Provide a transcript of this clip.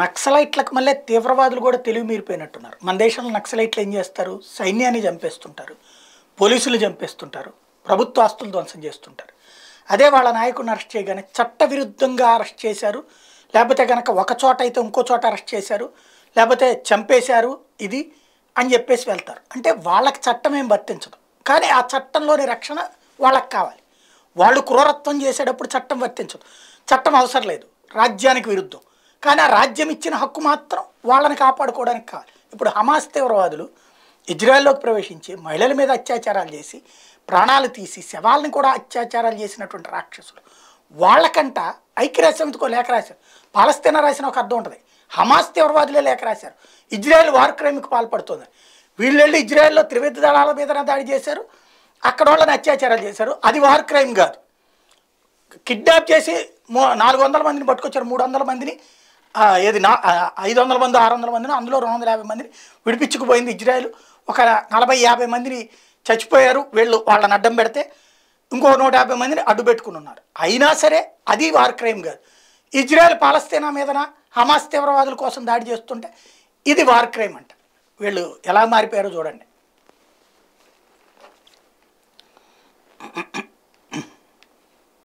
నక్సలైట్లకు మళ్ళీ తీవ్రవాదులు కూడా తెలివి మీరిపోయినట్టున్నారు మన దేశంలో నక్సలైట్లు ఏం చేస్తారు సైన్యాన్ని చంపేస్తుంటారు పోలీసులు చంపేస్తుంటారు ప్రభుత్వ ఆస్తులు ధ్వంసం చేస్తుంటారు అదే వాళ్ళ నాయకుడిని అరెస్ట్ చేయగానే చట్టవిరుద్ధంగా అరెస్ట్ చేశారు లేకపోతే కనుక ఒక చోట అయితే ఇంకో చోట అరెస్ట్ చేశారు లేకపోతే చంపేశారు ఇది అని చెప్పేసి వెళ్తారు అంటే వాళ్ళకి చట్టం ఏం వర్తించదు కానీ ఆ చట్టంలోని రక్షణ వాళ్ళకి కావాలి వాళ్ళు క్రూరత్వం చేసేటప్పుడు చట్టం వర్తించదు చట్టం అవసరం లేదు రాజ్యానికి విరుద్ధం కానీ ఆ రాజ్యం ఇచ్చిన హక్కు మాత్రం వాళ్ళని కాపాడుకోవడానికి కాదు ఇప్పుడు హమాస్ తీవ్రవాదులు ఇజ్రాయెల్లోకి ప్రవేశించి మహిళల మీద అత్యాచారాలు చేసి ప్రాణాలు తీసి శవాలను కూడా అత్యాచారాలు చేసినటువంటి రాక్షసులు వాళ్ళకంట ఐక్యరాజ్యమితికో లేఖ రాశారు పాలస్తీనా రాసిన ఒక అర్థం ఉంటుంది హమాస్ తీవ్రవాదులే లేఖ రాశారు ఇజ్రాయెల్ వార్ క్రైమ్కి పాల్పడుతుంది వీళ్ళు వెళ్ళి ఇజ్రాయెల్లో త్రివిధ దళాల మీద దాడి చేశారు అక్కడ వాళ్ళని అత్యాచారాలు చేశారు అది వార్ క్రైమ్ కాదు కిడ్నాప్ చేసి నాలుగు వందల మందిని పట్టుకొచ్చారు మూడు వందల మందిని ఏది నా ఐదు వందల మంది ఆరు వందల మందిని అందులో రెండు వందల యాభై మందిని విడిపించుకుపోయింది ఇజ్రాయెల్ ఒక నలభై యాభై మందిని చచ్చిపోయారు వీళ్ళు వాళ్ళని అడ్డం పెడితే ఇంకో నూట యాభై మందిని అడ్డు పెట్టుకుని ఉన్నారు అయినా సరే అది వార్ క్రైమ్ కాదు ఇజ్రాయెల్ పాలస్తీనా మీదన హమాస్ తీవ్రవాదుల కోసం దాడి చేస్తుంటే ఇది వార్ క్రైమ్ అంట వీళ్ళు ఎలా మారిపోయారో చూడండి